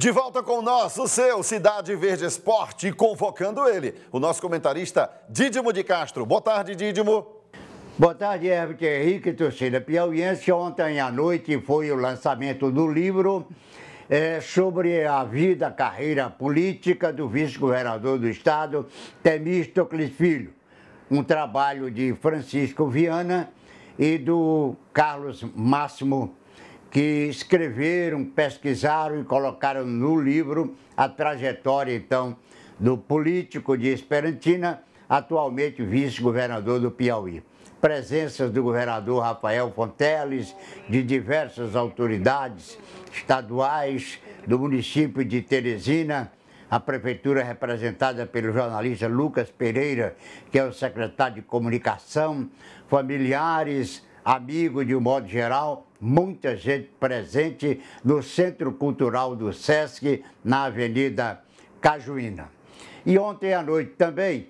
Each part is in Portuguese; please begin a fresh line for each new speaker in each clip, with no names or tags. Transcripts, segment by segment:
De volta com nós, o seu Cidade Verde Esporte, convocando ele, o nosso comentarista Didimo de Castro. Boa tarde, Didimo. Boa tarde, Herbert Henrique, torcida piauiense. Ontem à noite foi o lançamento do livro é, sobre a vida, carreira política do vice-governador do estado, Temístocles Filho. Um trabalho de Francisco Viana e do Carlos Máximo que escreveram, pesquisaram e colocaram no livro a trajetória, então, do político de Esperantina, atualmente vice-governador do Piauí. Presenças do governador Rafael Fonteles, de diversas autoridades estaduais, do município de Teresina, a prefeitura representada pelo jornalista Lucas Pereira, que é o secretário de comunicação, familiares, amigos de um modo geral, muita gente presente no Centro Cultural do SESC, na Avenida Cajuína. E ontem à noite também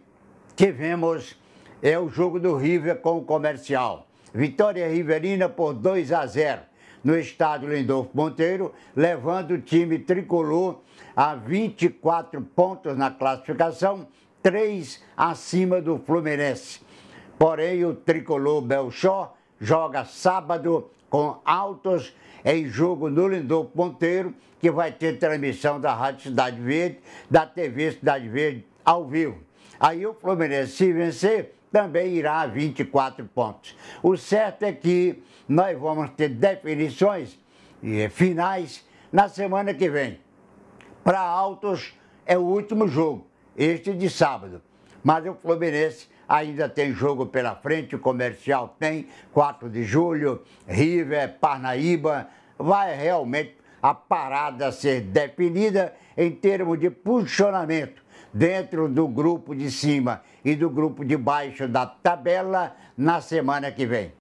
tivemos é, o jogo do River com o Comercial. Vitória Riverina por 2 a 0 no estádio Lindolfo Monteiro, levando o time tricolor a 24 pontos na classificação, 3 acima do Fluminense. Porém, o tricolor Belchó joga sábado com altos em jogo no Lindor Ponteiro, que vai ter transmissão da Rádio Cidade Verde, da TV Cidade Verde ao vivo. Aí o Fluminense, se vencer, também irá a 24 pontos. O certo é que nós vamos ter definições e finais na semana que vem. Para altos é o último jogo, este de sábado. Mas o Fluminense ainda tem jogo pela frente, o comercial tem, 4 de julho, River, Parnaíba, vai realmente a parada ser definida em termos de posicionamento dentro do grupo de cima e do grupo de baixo da tabela na semana que vem.